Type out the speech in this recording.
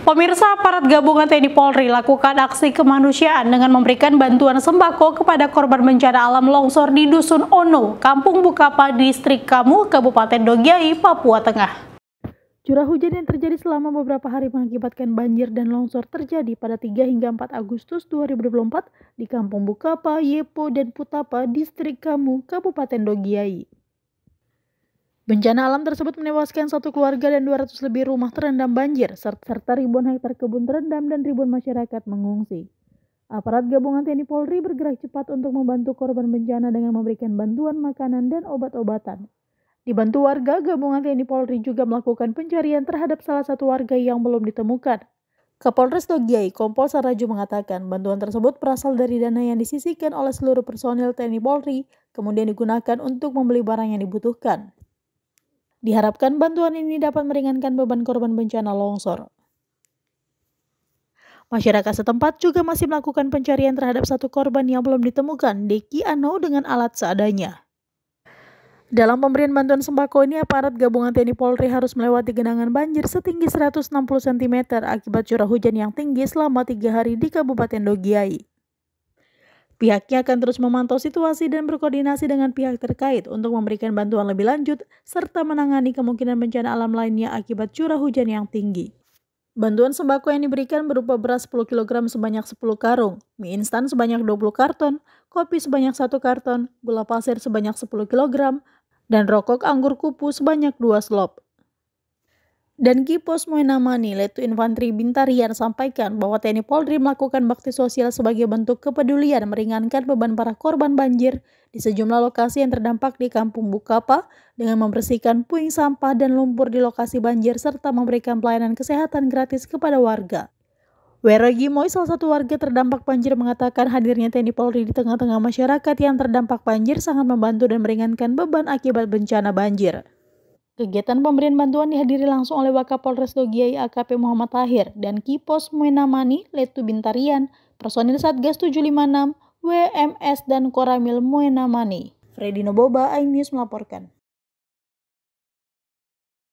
Pemirsa aparat gabungan TNI Polri lakukan aksi kemanusiaan dengan memberikan bantuan sembako kepada korban bencana alam longsor di Dusun Ono, Kampung Bukapa, Distrik Kamu, Kabupaten Dogiai, Papua Tengah. Curah hujan yang terjadi selama beberapa hari mengakibatkan banjir dan longsor terjadi pada 3 hingga 4 Agustus 2024 di Kampung Bukapa, Yepo, dan Putapa, Distrik Kamu, Kabupaten Dogiai. Bencana alam tersebut menewaskan satu keluarga dan 200 lebih rumah terendam banjir, serta ribuan hektar kebun terendam dan ribuan masyarakat mengungsi. Aparat gabungan TNI Polri bergerak cepat untuk membantu korban bencana dengan memberikan bantuan makanan dan obat-obatan. Dibantu warga, gabungan TNI Polri juga melakukan pencarian terhadap salah satu warga yang belum ditemukan. Kapolres Dogiai, Kompol Saraju mengatakan bantuan tersebut berasal dari dana yang disisihkan oleh seluruh personil TNI Polri, kemudian digunakan untuk membeli barang yang dibutuhkan. Diharapkan bantuan ini dapat meringankan beban korban bencana longsor. Masyarakat setempat juga masih melakukan pencarian terhadap satu korban yang belum ditemukan di Kiano dengan alat seadanya. Dalam pemberian bantuan sembako ini, aparat gabungan TNI Polri harus melewati genangan banjir setinggi 160 cm akibat curah hujan yang tinggi selama tiga hari di Kabupaten Dogiai. Pihaknya akan terus memantau situasi dan berkoordinasi dengan pihak terkait untuk memberikan bantuan lebih lanjut serta menangani kemungkinan bencana alam lainnya akibat curah hujan yang tinggi. Bantuan sembako yang diberikan berupa beras 10 kg sebanyak 10 karung, mie instan sebanyak 20 karton, kopi sebanyak 1 karton, gula pasir sebanyak 10 kg, dan rokok anggur kupu sebanyak 2 slop dan Kipos Moenamani, Letu Infanteri Bintarian sampaikan bahwa TNI Polri melakukan bakti sosial sebagai bentuk kepedulian meringankan beban para korban banjir di sejumlah lokasi yang terdampak di Kampung Bukapa dengan membersihkan puing sampah dan lumpur di lokasi banjir serta memberikan pelayanan kesehatan gratis kepada warga. Wera Gimoy, salah satu warga terdampak banjir, mengatakan hadirnya TNI Polri di tengah-tengah masyarakat yang terdampak banjir sangat membantu dan meringankan beban akibat bencana banjir. Kegiatan pemberian bantuan dihadiri langsung oleh Wakapolres Dogiai AKP Muhammad Tahir dan Kipos Muenamani Letu Bintarian, personil Satgas 756, WMS dan Koramil Muenamani. Fredino Boba, iNews melaporkan.